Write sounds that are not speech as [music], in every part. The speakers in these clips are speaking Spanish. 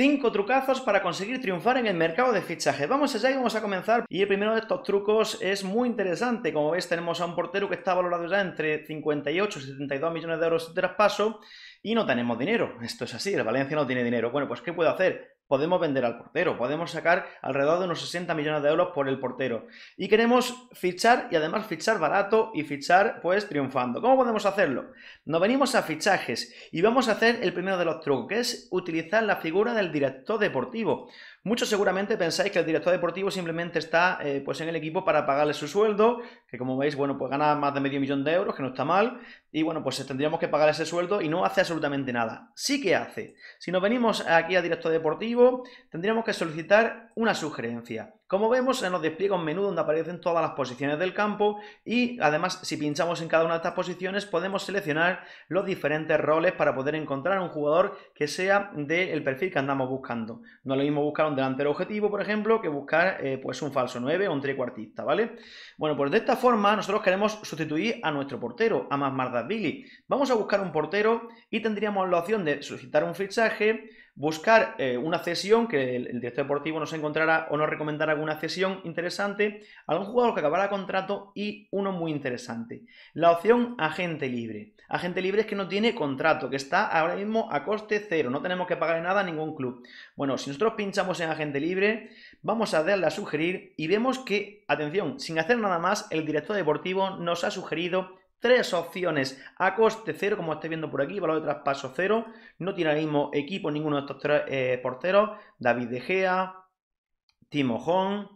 5 trucazos para conseguir triunfar en el mercado de fichajes. Vamos allá y vamos a comenzar. Y el primero de estos trucos es muy interesante. Como veis, tenemos a un portero que está valorado ya entre 58 y 72 millones de euros de traspaso y no tenemos dinero. Esto es así, el Valencia no tiene dinero. Bueno, pues ¿qué puedo hacer? podemos vender al portero, podemos sacar alrededor de unos 60 millones de euros por el portero. Y queremos fichar y además fichar barato y fichar pues triunfando. ¿Cómo podemos hacerlo? Nos venimos a fichajes y vamos a hacer el primero de los trucos, que es utilizar la figura del director deportivo. Muchos seguramente pensáis que el director deportivo simplemente está eh, pues en el equipo para pagarle su sueldo, que como veis, bueno, pues gana más de medio millón de euros, que no está mal, y bueno, pues tendríamos que pagar ese sueldo y no hace absolutamente nada. Sí que hace. Si nos venimos aquí a director deportivo, tendríamos que solicitar una sugerencia. Como vemos, se nos despliega un menú donde aparecen todas las posiciones del campo y además si pinchamos en cada una de estas posiciones podemos seleccionar los diferentes roles para poder encontrar un jugador que sea del perfil que andamos buscando. No es lo mismo buscar un delantero objetivo, por ejemplo, que buscar eh, pues un falso 9 o un tricuartista, ¿vale? Bueno, pues de esta forma nosotros queremos sustituir a nuestro portero, a Billy. Vamos a buscar un portero y tendríamos la opción de solicitar un fichaje, buscar eh, una cesión, que el, director deportivo nos encontrara o nos recomendara alguna cesión interesante, algún jugador que acabara contrato y uno muy interesante. La opción agente libre. Agente libre es que no tiene contrato, que está ahora mismo a coste cero, no tenemos que pagarle nada a ningún club. Bueno, si nosotros pinchamos en agente libre, vamos a darle a sugerir y vemos que, atención, sin hacer nada más, el director deportivo nos ha sugerido tres opciones a coste cero, como estáis viendo por aquí, valor de traspaso cero. No tiene el mismo equipo ninguno de estos tres eh, porteros. David De Gea, Timo Horn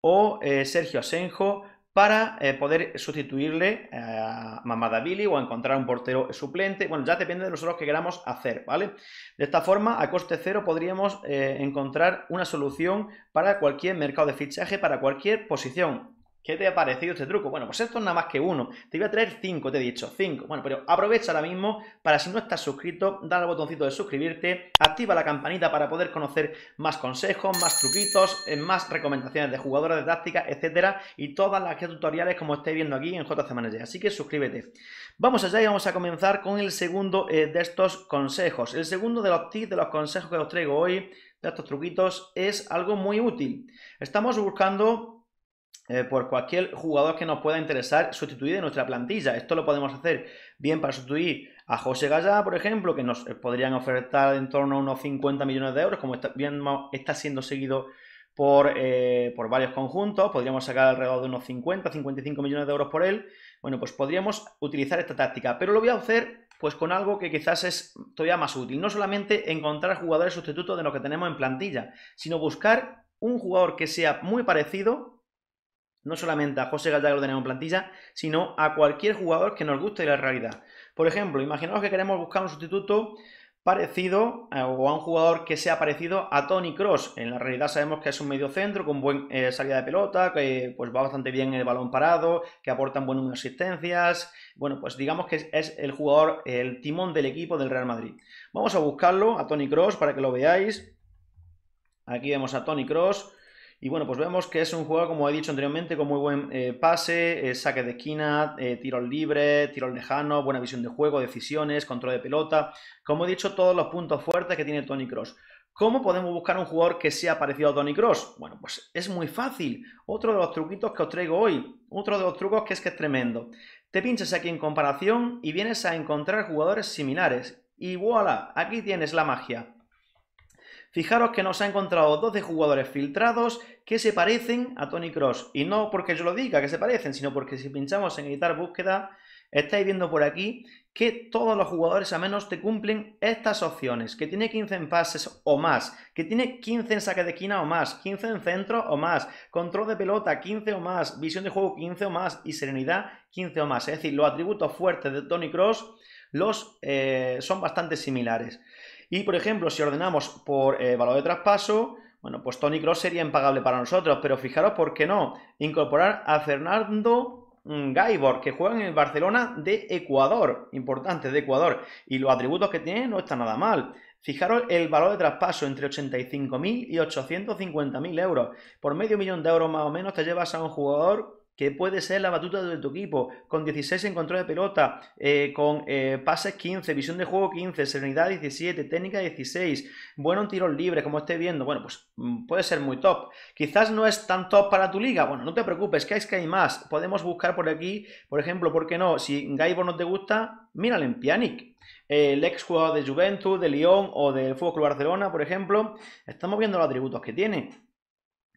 o eh, Sergio Asenjo para eh, poder sustituirle a Mamadabili o encontrar un portero suplente. Bueno, ya depende de nosotros que queramos hacer, ¿vale? De esta forma, a coste cero podríamos encontrar una solución para cualquier mercado de fichaje, para cualquier posición. ¿Qué te ha parecido este truco? Bueno, pues esto es nada más que uno. Te voy a traer cinco, te he dicho, cinco. Bueno, pero aprovecha ahora mismo para si no estás suscrito, dale al botoncito de suscribirte, activa la campanita para poder conocer más consejos, más truquitos, eh, más recomendaciones de jugadores de táctica, etcétera, y todas las tutoriales como estáis viendo aquí en JC Manager. Así que suscríbete. Vamos allá y vamos a comenzar con el segundo eh, de estos consejos. El segundo de los tips, de los consejos que os traigo hoy, de estos truquitos, es algo muy útil. Estamos buscando eh, por cualquier jugador que nos pueda interesar sustituir de nuestra plantilla. Esto lo podemos hacer bien para sustituir a José Gallá, por ejemplo, que nos eh, podrían ofertar en torno a unos 50 millones de euros, como está, bien, está siendo seguido por, eh, por varios conjuntos, podríamos sacar alrededor de unos 50, 55 millones de euros por él. Bueno, pues podríamos utilizar esta táctica, pero lo voy a hacer pues con algo que quizás es todavía más útil. No solamente encontrar jugadores sustitutos de los que tenemos en plantilla, sino buscar un jugador que sea muy parecido no solamente a José Gallagher lo tenemos en plantilla, sino a cualquier jugador que nos guste la realidad. Por ejemplo, imaginaos que queremos buscar un sustituto parecido eh, o a un jugador que sea parecido a Tony Cross. En la realidad sabemos que es un centro, con buena eh, salida de pelota, que pues va bastante bien en el balón parado, que aporta un buen número de asistencias. Bueno, pues digamos que es el jugador, el timón del equipo del Real Madrid. Vamos a buscarlo a Tony Cross para que lo veáis. Aquí vemos a Tony Cross. Y bueno, pues vemos que es un jugador, como he dicho anteriormente, con muy buen eh, pase, eh, saque de esquina, eh, tiros tiro libre, tiro lejano, buena visión de juego, decisiones, control de pelota. Como he dicho, todos los puntos fuertes que tiene Tony Cross. ¿Cómo podemos buscar un jugador que sea parecido a Tony Cross? Bueno, pues es muy fácil. Otro de los truquitos que os traigo hoy. Otro de los trucos que es que es tremendo. Te pinchas aquí en comparación y vienes a encontrar jugadores similares. Y voilà, aquí tienes la magia. Fijaros que nos ha encontrado 12 jugadores filtrados que se parecen a Tony Cross. Y no porque yo lo diga que se parecen, sino porque si pinchamos en editar búsqueda, estáis viendo por aquí que todos los jugadores a menos te cumplen estas opciones, que tiene 15 en pases o más, que tiene 15 en saque de esquina o más, 15 en centro o más, control de pelota 15 o más, visión de juego 15 o más y serenidad 15 o más. Es decir, los atributos fuertes de Tony Cross los, eh, son bastante similares. Y, por ejemplo, si ordenamos por eh, valor de traspaso, bueno, pues Tony Cross sería impagable para nosotros, pero fijaros por qué no. Incorporar a Fernando mm, Gaibor, que juega en el Barcelona de Ecuador, importante, de Ecuador, y los atributos que tiene no está nada mal. Fijaros el valor de traspaso entre 85.000 y 850.000 euros. Por medio millón de euros más o menos te llevas a un jugador que puede ser la batuta de tu equipo, con 16 en control de pelota, eh, con eh, pases 15, visión de juego 15, serenidad 17, técnica 16, bueno en tiros libres, como esté viendo, bueno, pues mm, puede ser muy top. Quizás no es tan top para tu liga, bueno, no te preocupes, que es que hay más. Podemos buscar por aquí, por ejemplo, ¿por qué no? Si Gaibo no te gusta, míralo en Pjanic eh, el ex jugador de Juventus, de Lyon o del Fútbol Barcelona, por ejemplo, estamos viendo los atributos que tiene.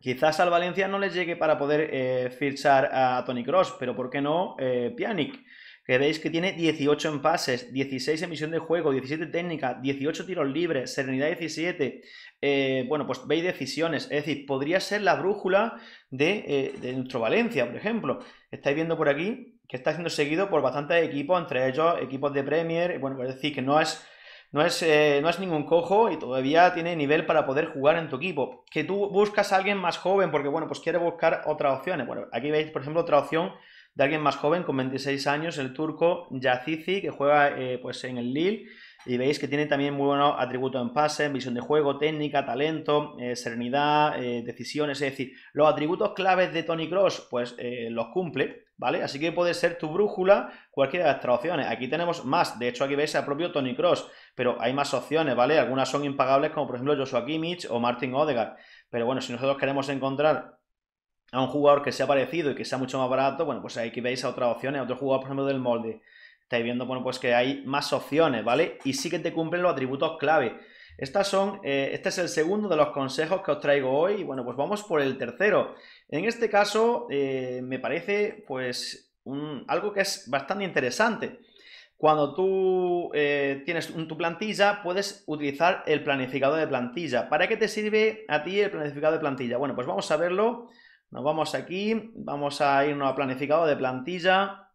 Quizás al Valencia no les llegue para poder eh, fichar a Tony Cross, pero ¿por qué no eh, Pjanic? Que veis que tiene 18 en pases, 16 en misión de juego, 17 técnica, 18 tiros libres, serenidad 17. Eh, bueno, pues veis decisiones. Es decir, podría ser la brújula de, eh, de nuestro Valencia, por ejemplo. Estáis viendo por aquí que está siendo seguido por bastantes equipos, entre ellos equipos de Premier. Bueno, es decir, que no es no es, eh, no es ningún cojo y todavía tiene nivel para poder jugar en tu equipo. Que tú buscas a alguien más joven porque, bueno, pues quiere buscar otras opciones. Bueno, aquí veis, por ejemplo, otra opción de alguien más joven con 26 años, el turco yacici que juega eh, pues en el Lille. Y veis que tiene también muy buenos atributos en pase, en visión de juego, técnica, talento, eh, serenidad, decisiones. Es decir, los atributos claves de Tony Cross, pues los cumple. ¿vale? Así que puede ser tu brújula cualquiera de las opciones. Aquí tenemos más, de hecho aquí veis al propio Tony Cross, pero hay más opciones, ¿vale? Algunas son impagables como por ejemplo Joshua Kimmich o Martin Odegaard, pero bueno, si nosotros queremos encontrar a un jugador que sea parecido y que sea mucho más barato, bueno, pues aquí veis a otras opciones, a otro jugador por ejemplo del molde. Estáis viendo, bueno, pues que hay más opciones, ¿vale? Y sí que te cumplen los atributos clave. Estas son, eh, este es el segundo de los consejos que os traigo hoy. Y bueno, pues vamos por el tercero. En este caso, eh, me parece pues algo que es bastante interesante. Cuando tú eh, tienes tu plantilla, puedes utilizar el planificador de plantilla. ¿Para qué te sirve a ti el planificador de plantilla? Bueno, pues vamos a verlo. Nos vamos aquí, vamos a irnos a planificador de plantilla.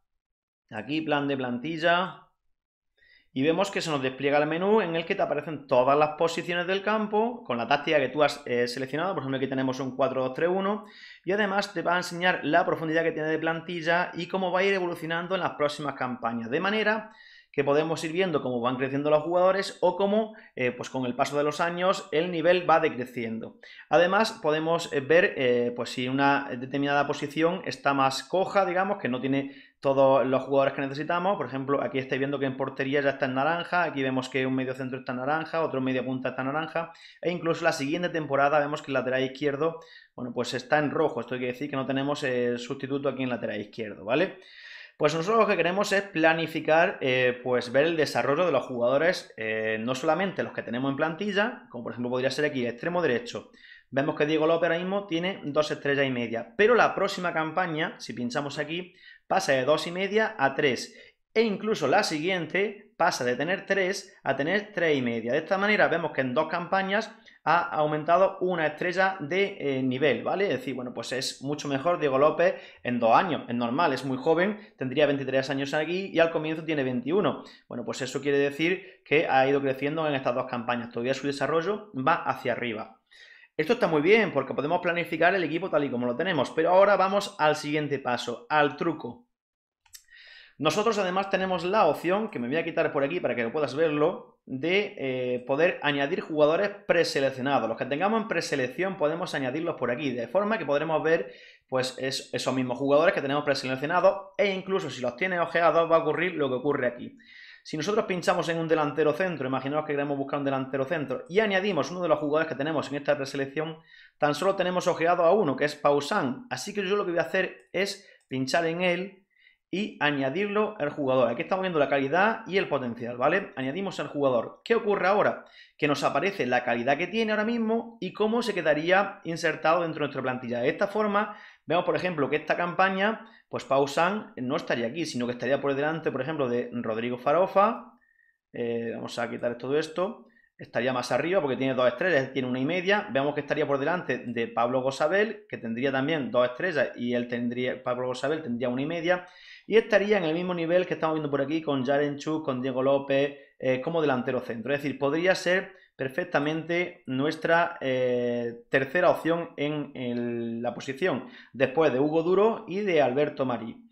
Aquí, plan de plantilla y vemos que se nos despliega el menú en el que te aparecen todas las posiciones del campo con la táctica que tú has eh, seleccionado. Por ejemplo, aquí tenemos un 4-2-3-1 y además te va a enseñar la profundidad que tiene de plantilla y cómo va a ir evolucionando en las próximas campañas. De manera que podemos ir viendo cómo van creciendo los jugadores o cómo, eh, pues con el paso de los años, el nivel va decreciendo. Además, podemos eh, ver pues si una determinada posición está más coja, digamos, que no tiene todos los jugadores que necesitamos. Por ejemplo, aquí estáis viendo que en portería ya está en naranja, aquí vemos que un medio centro está en naranja, otro medio punta está en naranja, e incluso la siguiente temporada vemos que el lateral izquierdo, bueno, pues está en rojo. Esto quiere decir que no tenemos el eh, sustituto aquí en lateral izquierdo, ¿vale? Pues nosotros lo que queremos es planificar, eh, pues ver el desarrollo de los jugadores, eh, no solamente los que tenemos en plantilla, como por ejemplo podría ser aquí extremo derecho. Vemos que Diego López ahora mismo tiene dos estrellas y media, pero la próxima campaña, si pinchamos aquí, pasa de dos y media a 3 e incluso la siguiente pasa de tener 3 a tener tres y media. De esta manera vemos que en dos campañas ha aumentado una estrella de eh, nivel, ¿vale? Es decir, bueno, pues es mucho mejor Diego López en dos años, es normal, es muy joven, tendría 23 años aquí y al comienzo tiene 21. Bueno, pues eso quiere decir que ha ido creciendo en estas dos campañas, todavía su desarrollo va hacia arriba. Esto está muy bien porque podemos planificar el equipo tal y como lo tenemos, pero ahora vamos al siguiente paso, al truco. Nosotros además tenemos la opción, que me voy a quitar por aquí para que lo puedas verlo, de eh, poder añadir jugadores preseleccionados. Los que tengamos en preselección podemos añadirlos por aquí, de forma que podremos ver pues es, esos mismos jugadores que tenemos preseleccionados e incluso si los tiene ojeados va a ocurrir lo que ocurre aquí. Si nosotros pinchamos en un delantero centro, imaginaos que queremos buscar un delantero centro, y añadimos uno de los jugadores que tenemos en esta preselección, tan solo tenemos ojeado a uno, que es Pausan. Así que yo lo que voy a hacer es pinchar en él y añadirlo al jugador. Aquí estamos viendo la calidad y el potencial, ¿vale? Añadimos al jugador. ¿Qué ocurre ahora? Que nos aparece la calidad que tiene ahora mismo y cómo se quedaría insertado dentro de nuestra plantilla. De esta forma, vemos, por ejemplo, que esta campaña, pues Pausan no estaría aquí, sino que estaría por delante, por ejemplo, de Rodrigo Farofa. Eh, vamos a quitar todo esto. Estaría más arriba porque tiene dos estrellas, tiene una y media. Vemos que estaría por delante de Pablo Gosabel, que tendría también dos estrellas y él tendría, Pablo Gosabel tendría una y media. Y estaría en el mismo nivel que estamos viendo por aquí con Jaren Chu, con Diego López, eh, como delantero centro. Es decir, podría ser perfectamente nuestra eh, tercera opción en, en la posición, después de Hugo Duro y de Alberto Marí.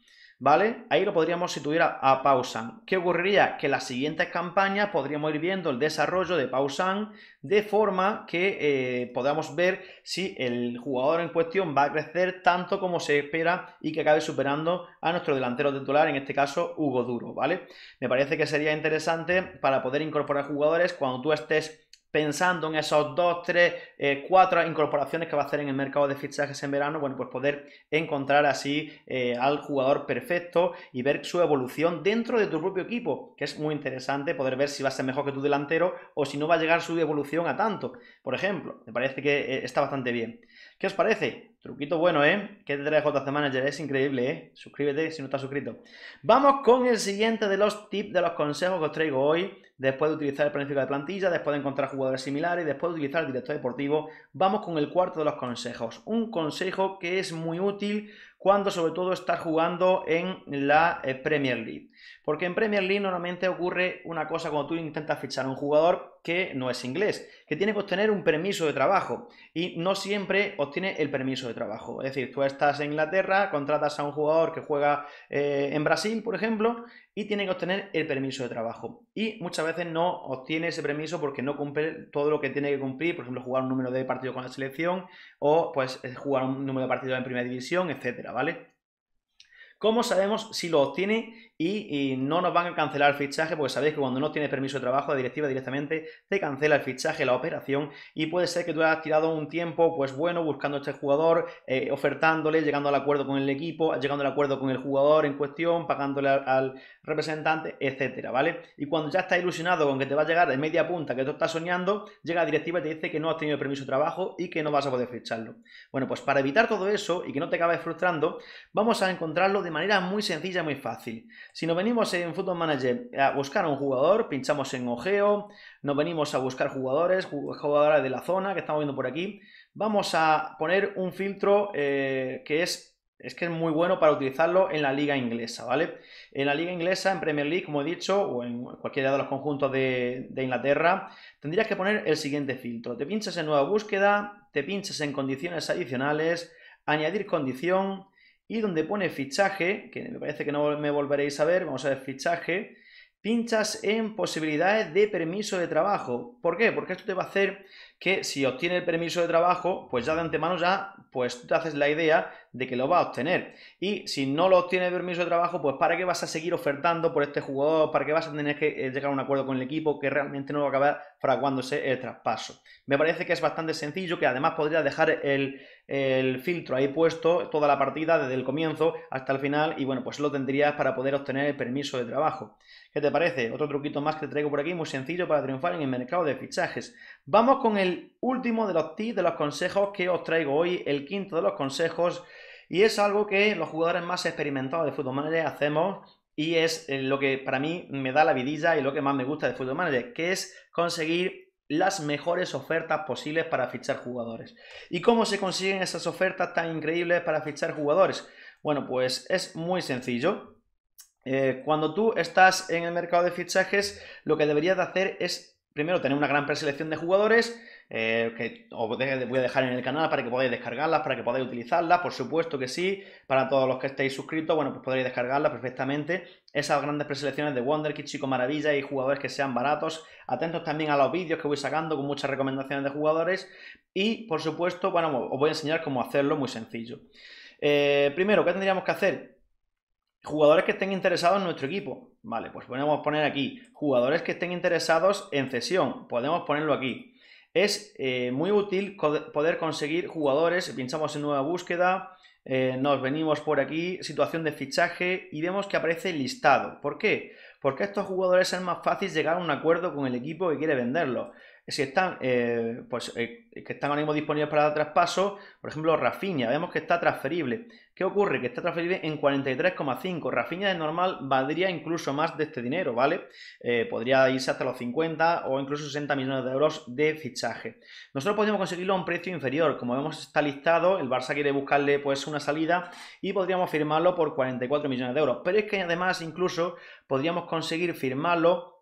¿vale? Ahí lo podríamos situar a, a Pausan. ¿Qué ocurriría? Que las siguientes campañas podríamos ir viendo el desarrollo de Pausan de forma que eh, podamos ver si el jugador en cuestión va a crecer tanto como se espera y que acabe superando a nuestro delantero titular, en este caso Hugo Duro, ¿vale? Me parece que sería interesante para poder incorporar jugadores cuando tú estés pensando en esos dos, tres, eh, cuatro incorporaciones que va a hacer en el mercado de fichajes en verano, bueno, pues poder encontrar así eh, al jugador perfecto y ver su evolución dentro de tu propio equipo, que es muy interesante poder ver si va a ser mejor que tu delantero o si no va a llegar su evolución a tanto, por ejemplo. Me parece que eh, está bastante bien. ¿Qué os parece? Truquito bueno, ¿eh? ¿Qué te trae JC Manager, es increíble, ¿eh? Suscríbete si no estás suscrito. Vamos con el siguiente de los tips, de los consejos que os traigo hoy después de utilizar el principio de plantilla, después de encontrar jugadores similares, y después de utilizar el director deportivo, vamos con el cuarto de los consejos. Un consejo que es muy útil cuando sobre todo estás jugando en la eh, Premier League. Porque en Premier League normalmente ocurre una cosa cuando tú intentas fichar a un jugador que no es inglés, que tiene que obtener un permiso de trabajo y no siempre obtiene el permiso de trabajo. Es decir, tú estás en Inglaterra, contratas a un jugador que juega eh, en Brasil, por ejemplo, y tiene que obtener el permiso de trabajo. Y muchas veces no obtiene ese permiso porque no cumple todo lo que tiene que cumplir, por ejemplo, jugar un número de partidos con la selección o pues eh, jugar un número de partidos en primera división, etcétera. ¿vale? ¿Cómo sabemos si lo obtiene y, no nos van a cancelar el fichaje? Porque sabéis que cuando no tienes permiso de trabajo, la directiva directamente te cancela el fichaje, la operación, y puede ser que tú hayas tirado un tiempo, pues bueno, buscando a este jugador, eh, ofertándole, llegando al acuerdo con el equipo, llegando al acuerdo con el jugador en cuestión, pagándole al, representante, etcétera, ¿vale? Y cuando ya estás ilusionado con que te va a llegar de media punta que tú estás soñando, llega la directiva y te dice que no has tenido permiso de trabajo y que no vas a poder ficharlo. Bueno, pues para evitar todo eso y que no te acabes frustrando, vamos a encontrarlo de manera muy sencilla, muy fácil. Si nos venimos en Football Manager a buscar a un jugador, pinchamos en ojeo, nos venimos a buscar jugadores, jugadores de la zona que estamos viendo por aquí, vamos a poner un filtro eh, que es es que es muy bueno para utilizarlo en la liga inglesa, ¿vale? En la liga inglesa, en Premier League, como he dicho, o en cualquiera de los conjuntos de, de, Inglaterra, tendrías que poner el siguiente filtro. Te pinchas en nueva búsqueda, te pinchas en condiciones adicionales, añadir condición, y donde pone fichaje, que me parece que no me volveréis a ver, vamos a ver fichaje, pinchas en posibilidades de permiso de trabajo. ¿Por qué? Porque esto te va a hacer que si obtiene el permiso de trabajo, pues ya de antemano ya, pues tú te haces la idea de que lo va a obtener. Y si no lo obtiene el permiso de trabajo, pues ¿para qué vas a seguir ofertando por este jugador? ¿Para qué vas a tener que eh, llegar a un acuerdo con el equipo que realmente no va a acabar fraguándose el traspaso? Me parece que es bastante sencillo, que además podría dejar el, el filtro ahí puesto toda la partida desde el comienzo hasta el final y bueno, pues lo tendrías para poder obtener el permiso de trabajo. ¿Qué te parece? Otro truquito más que te traigo por aquí, muy sencillo para triunfar en el mercado de fichajes. Vamos con el último de los tips, de los consejos que os traigo hoy, el quinto de los consejos, y es algo que los jugadores más experimentados de Football Manager hacemos y es eh, lo que para mí me da la vidilla y lo que más me gusta de Football Manager, que es conseguir las mejores ofertas posibles para fichar jugadores. ¿Y cómo se consiguen esas ofertas tan increíbles para fichar jugadores? Bueno, pues es muy sencillo. Eh, cuando tú estás en el mercado de fichajes, lo que deberías de hacer es primero tener una gran preselección de jugadores eh, que os voy a dejar en el canal para que podáis descargarlas, para que podáis utilizarlas, por supuesto que sí, para todos los que estéis suscritos, bueno, pues podréis descargarlas perfectamente, esas grandes preselecciones de Wonder Kids, Chico Maravilla y jugadores que sean baratos, atentos también a los vídeos que voy sacando con muchas recomendaciones de jugadores y, por supuesto, bueno, os voy a enseñar cómo hacerlo muy sencillo. Eh, primero, ¿qué tendríamos que hacer? Jugadores que estén interesados en nuestro equipo. Vale, pues podemos poner aquí. Jugadores que estén interesados en cesión. Podemos ponerlo aquí. Es eh, muy útil poder conseguir jugadores. Pinchamos en nueva búsqueda. Eh, nos venimos por aquí, situación de fichaje y vemos que aparece listado. ¿Por qué? Porque a estos jugadores es más fácil llegar a un acuerdo con el equipo que quiere venderlo si están, eh, pues, eh, que están ahora mismo disponibles para traspaso, por ejemplo, Rafinha, vemos que está transferible. ¿Qué ocurre? Que está transferible en 43,5. Rafinha de normal valdría incluso más de este dinero, ¿vale? Eh, podría irse hasta los 50 o incluso 60 millones de euros de fichaje. Nosotros podríamos conseguirlo a un precio inferior. Como vemos, está listado, el Barça quiere buscarle pues una salida y podríamos firmarlo por 44 millones de euros. Pero es que además incluso podríamos conseguir firmarlo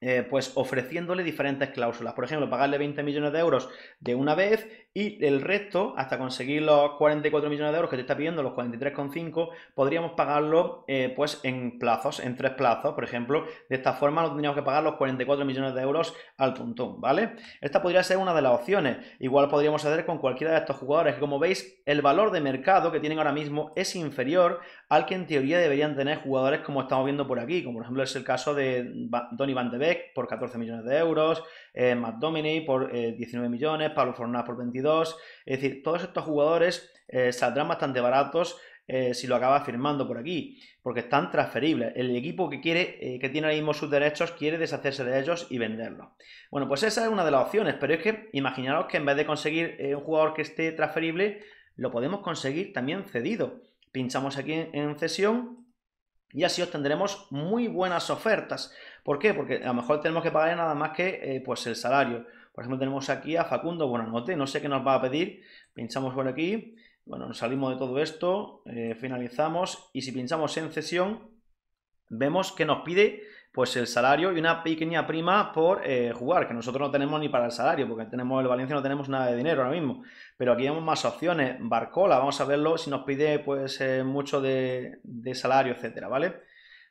eh, pues ofreciéndole diferentes cláusulas. Por ejemplo, pagarle 20 millones de euros de una vez y el resto, hasta conseguir los 44 millones de euros que te está pidiendo, los 43,5, podríamos pagarlo eh, pues en plazos, en tres plazos, por ejemplo. De esta forma no tendríamos que pagar los 44 millones de euros al puntón, ¿vale? Esta podría ser una de las opciones. Igual podríamos hacer con cualquiera de estos jugadores. Como veis, el valor de mercado que tienen ahora mismo es inferior al que en teoría deberían tener jugadores como estamos viendo por aquí, como por ejemplo es el caso de Donny Van de Beek por 14 millones de euros, eh, Matt por 19 eh, millones, Pablo Fornás por 22, es decir, todos estos jugadores eh, saldrán bastante baratos eh, si lo acaba firmando por aquí, porque están transferibles. El equipo que quiere, que tiene ahora mismo sus derechos, quiere deshacerse de ellos y venderlos. Bueno, pues esa es una de las opciones, pero es que imaginaros que en vez de conseguir un jugador que esté transferible, lo podemos conseguir también cedido. Pinchamos aquí en cesión y así obtendremos muy buenas ofertas. ¿Por qué? Porque a lo mejor tenemos que pagar nada más que eh, pues el salario. Por ejemplo, tenemos aquí a Facundo Buenanote, no sé qué nos va a pedir. Pinchamos por aquí, bueno, nos salimos de todo esto, eh, finalizamos y si pinchamos en cesión, vemos que nos pide pues el salario y una pequeña prima por eh, jugar, que nosotros no tenemos ni para el salario, porque tenemos el Valencia no tenemos nada de dinero ahora mismo. Pero aquí vemos más opciones. Barcola, vamos a verlo si nos pide pues eh, mucho de, de salario, etcétera, ¿vale?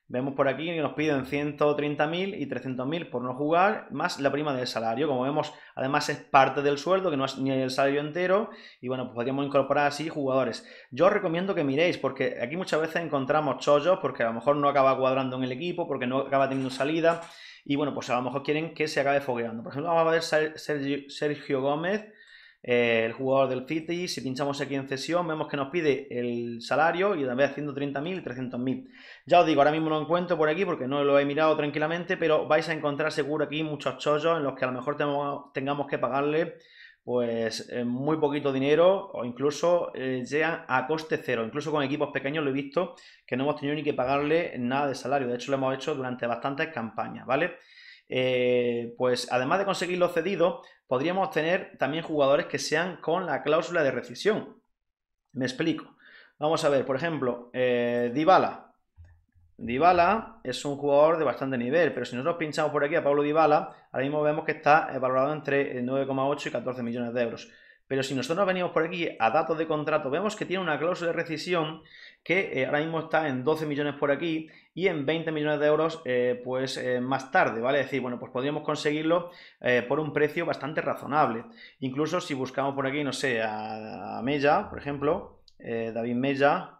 Vemos por aquí que nos piden 130.000 y 300.000 por no jugar, más la prima del salario. Como vemos, además es parte del sueldo, que no es ni el salario entero. Y bueno, pues podríamos incorporar así jugadores. Yo os recomiendo que miréis, porque aquí muchas veces encontramos chollos, porque a lo mejor no acaba cuadrando en el equipo, porque no acaba teniendo salida. Y bueno, pues a lo mejor quieren que se acabe fogueando. Por ejemplo, vamos a ver Sergio Gómez, eh, el jugador del City. Si pinchamos aquí en cesión, vemos que nos pide el salario y también 130.000 y 300.000. Ya os digo, ahora mismo no encuentro por aquí porque no lo he mirado tranquilamente, pero vais a encontrar seguro aquí muchos chollos en los que a lo mejor tengamos que pagarle pues eh, muy poquito dinero o incluso sea eh, llegan a coste cero. Incluso con equipos pequeños lo he visto que no hemos tenido ni que pagarle nada de salario. De hecho, lo hemos hecho durante bastantes campañas, ¿vale? Eh, pues además de conseguir los cedidos, podríamos tener también jugadores que sean con la cláusula de rescisión. Me explico. Vamos a ver, por ejemplo, eh, Dybala. Dybala es un jugador de bastante nivel, pero si nosotros pinchamos por aquí a Pablo Dybala, ahora mismo vemos que está eh, valorado entre 9,8 eh, y 14 millones de euros. Pero si nosotros venimos por aquí a datos de contrato, vemos que tiene una cláusula de rescisión que eh, ahora mismo está en 12 millones por aquí y en 20 millones de euros pues más tarde, ¿vale? Es decir, bueno, pues podríamos conseguirlo por un precio bastante razonable. Incluso si buscamos por aquí, no sé, a, a Mella, por ejemplo, David Mella,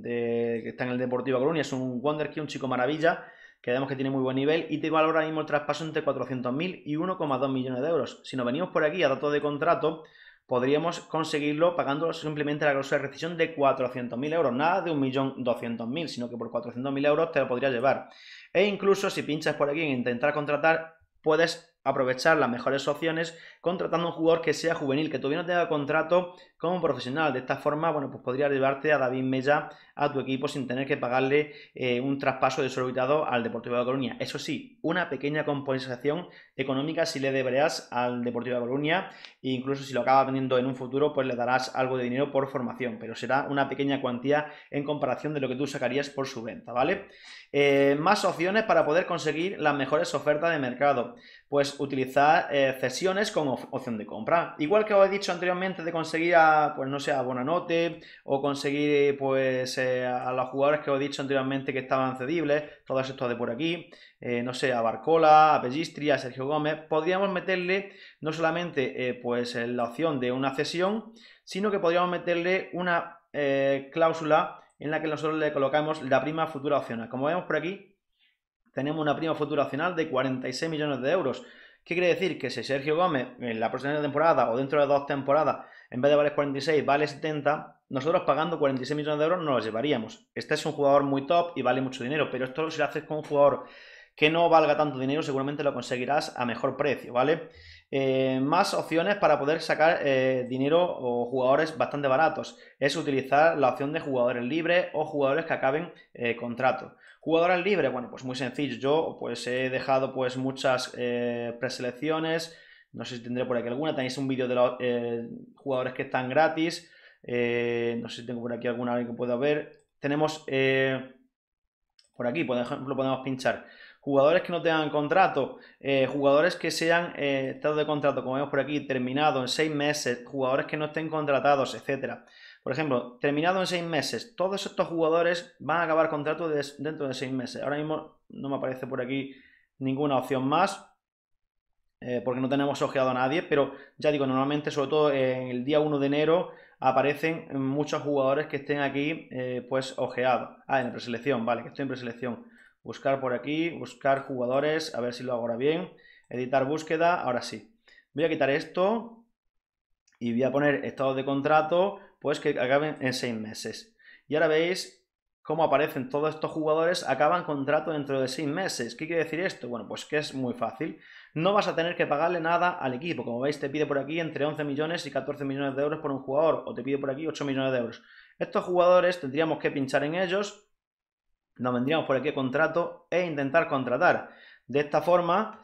que está en el Deportivo Colonia, es un Wonderkid, un chico maravilla, que vemos que tiene muy buen nivel y te valora ahora mismo el traspaso entre 400.000 y 1,2 millones de euros. Si nos venimos por aquí a datos de contrato, podríamos conseguirlo pagando simplemente la grosera de rescisión de 400.000 euros, nada de 1.200.000, sino que por 400.000 euros te lo podría llevar. E incluso si pinchas por aquí en intentar contratar, puedes aprovechar las mejores opciones contratando un jugador que sea juvenil, que todavía no tenga contrato como profesional. De esta forma, bueno, pues podría llevarte a David Mella a tu equipo sin tener que pagarle eh, un traspaso desorbitado al Deportivo de Colonia Eso sí, una pequeña compensación económica si le deberás al Deportivo de Colonia e incluso si lo acabas vendiendo en un futuro, pues le darás algo de dinero por formación, pero será una pequeña cuantía en comparación de lo que tú sacarías por su venta, ¿vale? Eh, más opciones para poder conseguir las mejores ofertas de mercado. Pues utilizar eh, cesiones con opción de compra. Igual que os he dicho anteriormente de conseguir a, pues no sé, a Bonanote o conseguir pues eh, a los jugadores que os he dicho anteriormente que estaban cedibles, todos estos de por aquí, no sé, a Barcola, a a Sergio Gómez, podríamos meterle no solamente pues la opción de una cesión, sino que podríamos meterle una cláusula en la que nosotros le colocamos la prima futura opcional. Como vemos por aquí, tenemos una prima futura opcional de 46 millones de euros. ¿Qué quiere decir? Que si Sergio Gómez en la próxima temporada o dentro de dos temporadas, en vez de valer 46, vale 70, nosotros pagando 46 millones de euros no lo llevaríamos. Este es un jugador muy top y vale mucho dinero, pero esto si lo haces con un jugador que no valga tanto dinero, seguramente lo conseguirás a mejor precio, ¿vale? Eh, más opciones para poder sacar eh, dinero o jugadores bastante baratos. Es utilizar la opción de jugadores libres o jugadores que acaben eh, contrato. Jugadores libres, bueno, pues muy sencillo. Yo pues he dejado pues muchas preselecciones. No sé si tendré por aquí alguna. Tenéis un vídeo de los jugadores que están gratis. no sé si tengo por aquí alguna que pueda ver. Tenemos por aquí, por ejemplo, podemos pinchar jugadores que no tengan contrato, eh, jugadores que sean eh, estado de contrato, como vemos por aquí, terminado en seis meses, jugadores que no estén contratados, etcétera. Por ejemplo, terminado en seis meses, todos estos jugadores van a acabar contrato dentro de seis meses. Ahora mismo no me aparece por aquí ninguna opción más, eh, porque no tenemos ojeado a nadie, pero ya digo, normalmente, sobre todo en el día 1 de enero, aparecen muchos jugadores que estén aquí, pues, ojeados. Ah, en preselección, vale, que estoy en preselección buscar por aquí, buscar jugadores, a ver si lo hago ahora bien, editar búsqueda, ahora sí. Voy a quitar esto y voy a poner estado de contrato, pues que acaben en seis meses. Y ahora veis cómo aparecen todos estos jugadores, acaban contrato dentro de seis meses. ¿Qué quiere decir esto? Bueno, pues que es muy fácil. No vas a tener que pagarle nada al equipo. Como veis, te pide por aquí entre 11 millones y 14 millones de euros por un jugador, o te pide por aquí 8 millones de euros. Estos jugadores tendríamos que pinchar en ellos nos vendríamos por aquí contrato e intentar contratar. De esta forma,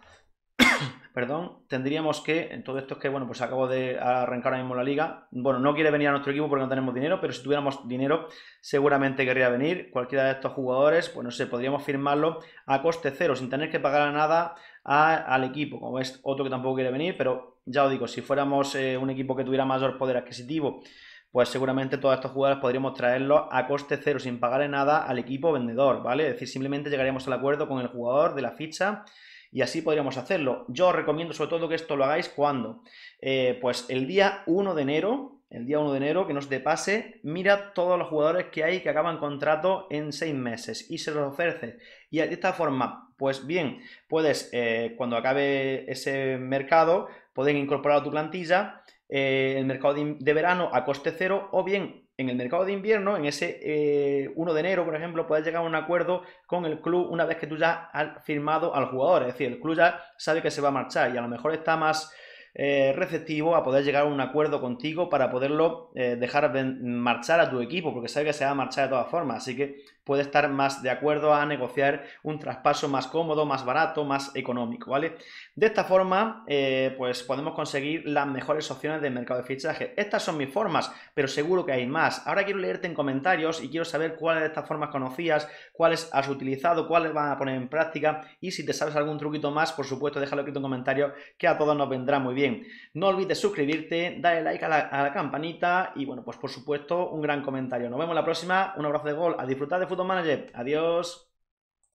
[coughs] perdón, tendríamos que, en todo esto es que, bueno, pues acabo de arrancar ahora mismo la liga, bueno, no quiere venir a nuestro equipo porque no tenemos dinero, pero si tuviéramos dinero seguramente querría venir, cualquiera de estos jugadores, pues no sé, podríamos firmarlo a coste cero, sin tener que pagar nada al equipo, como es otro que tampoco quiere venir, pero ya os digo, si fuéramos eh, un equipo que tuviera mayor poder adquisitivo, pues seguramente todos estos jugadores podríamos traerlos a coste cero, sin pagarle nada al equipo vendedor, ¿vale? Es decir, simplemente llegaríamos al acuerdo con el jugador de la ficha y así podríamos hacerlo. Yo os recomiendo sobre todo que esto lo hagáis cuando, eh, pues el día 1 de enero, el día 1 de enero, que nos pase. mira todos los jugadores que hay que acaban contrato en 6 meses y se los ofrece. Y de esta forma, pues bien, puedes, eh, cuando acabe ese mercado, pueden incorporar a tu plantilla eh, el mercado de, verano a coste cero o bien en el mercado de invierno, en ese 1 eh, de enero, por ejemplo, puedes llegar a un acuerdo con el club una vez que tú ya has firmado al jugador. Es decir, el club ya sabe que se va a marchar y a lo mejor está más eh, receptivo a poder llegar a un acuerdo contigo para poderlo eh, dejar marchar a tu equipo, porque sabe que se va a marchar de todas formas. Así que puede estar más de acuerdo a negociar un traspaso más cómodo, más barato, más económico, ¿vale? De esta forma, eh, pues podemos conseguir las mejores opciones del mercado de fichaje. Estas son mis formas, pero seguro que hay más. Ahora quiero leerte en comentarios y quiero saber cuáles de estas formas conocías, cuáles has utilizado, cuáles van a poner en práctica y si te sabes algún truquito más, por supuesto, déjalo escrito en comentarios que a todos nos vendrá muy bien. No olvides suscribirte, darle like a la, campanita y bueno, pues por supuesto un gran comentario. Nos vemos la próxima, un abrazo de gol, a disfrutar de Football Manager. Adiós.